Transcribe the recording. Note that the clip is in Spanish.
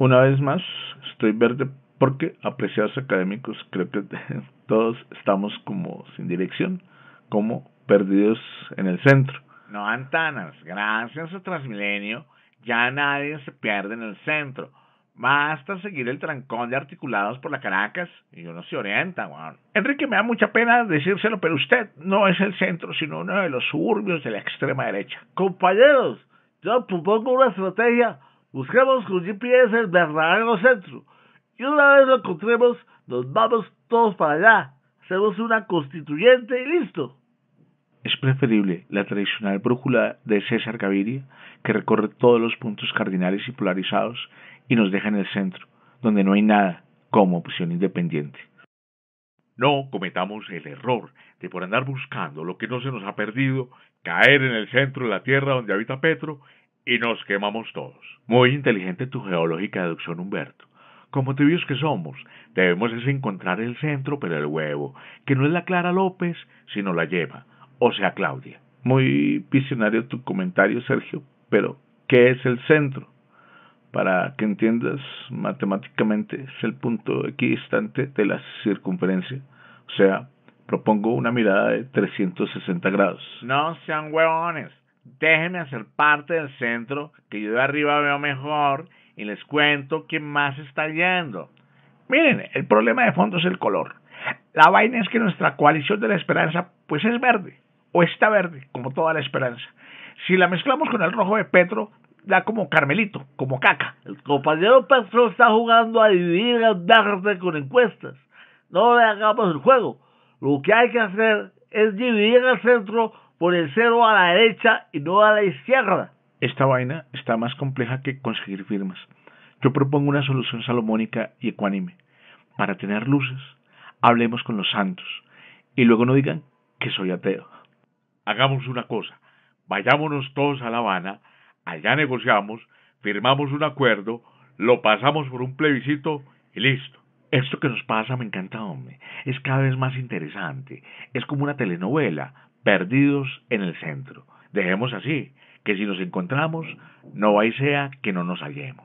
Una vez más, estoy verde porque, apreciados académicos, creo que todos estamos como sin dirección, como perdidos en el centro. No, Antanas, gracias a Transmilenio, ya nadie se pierde en el centro. Basta seguir el trancón de articulados por la Caracas y uno se orienta, weón. Enrique, me da mucha pena decírselo, pero usted no es el centro, sino uno de los suburbios de la extrema derecha. Compañeros, yo propongo una estrategia Buscamos con GPS el verdadero centro y una vez lo encontremos, nos vamos todos para allá. Hacemos una constituyente y listo. Es preferible la tradicional brújula de César Gaviria, que recorre todos los puntos cardinales y polarizados y nos deja en el centro, donde no hay nada como opción independiente. No cometamos el error de por andar buscando lo que no se nos ha perdido, caer en el centro de la tierra donde habita Petro y nos quemamos todos. Muy inteligente tu geológica deducción, Humberto. Como tibios que somos, debemos es encontrar el centro, pero el huevo, que no es la Clara López, sino la lleva, o sea, Claudia. Muy visionario tu comentario, Sergio, pero ¿qué es el centro? Para que entiendas, matemáticamente es el punto equidistante de la circunferencia, o sea, propongo una mirada de 360 grados. No sean huevones déjenme hacer parte del centro, que yo de arriba veo mejor y les cuento quién más está yendo. Miren, el problema de fondo es el color. La vaina es que nuestra coalición de la esperanza, pues es verde, o está verde, como toda la esperanza. Si la mezclamos con el rojo de Petro, da como Carmelito, como caca. El compañero Petro está jugando a dividir el verde con encuestas. No le hagamos el juego. Lo que hay que hacer es dividir al centro por el cero a la derecha y no a la izquierda. Esta vaina está más compleja que conseguir firmas. Yo propongo una solución salomónica y ecuánime. Para tener luces, hablemos con los santos y luego no digan que soy ateo. Hagamos una cosa, vayámonos todos a La Habana, allá negociamos, firmamos un acuerdo, lo pasamos por un plebiscito y listo. Esto que nos pasa me encanta, hombre. Es cada vez más interesante. Es como una telenovela, perdidos en el centro. Dejemos así, que si nos encontramos, no vaya sea que no nos hallemos.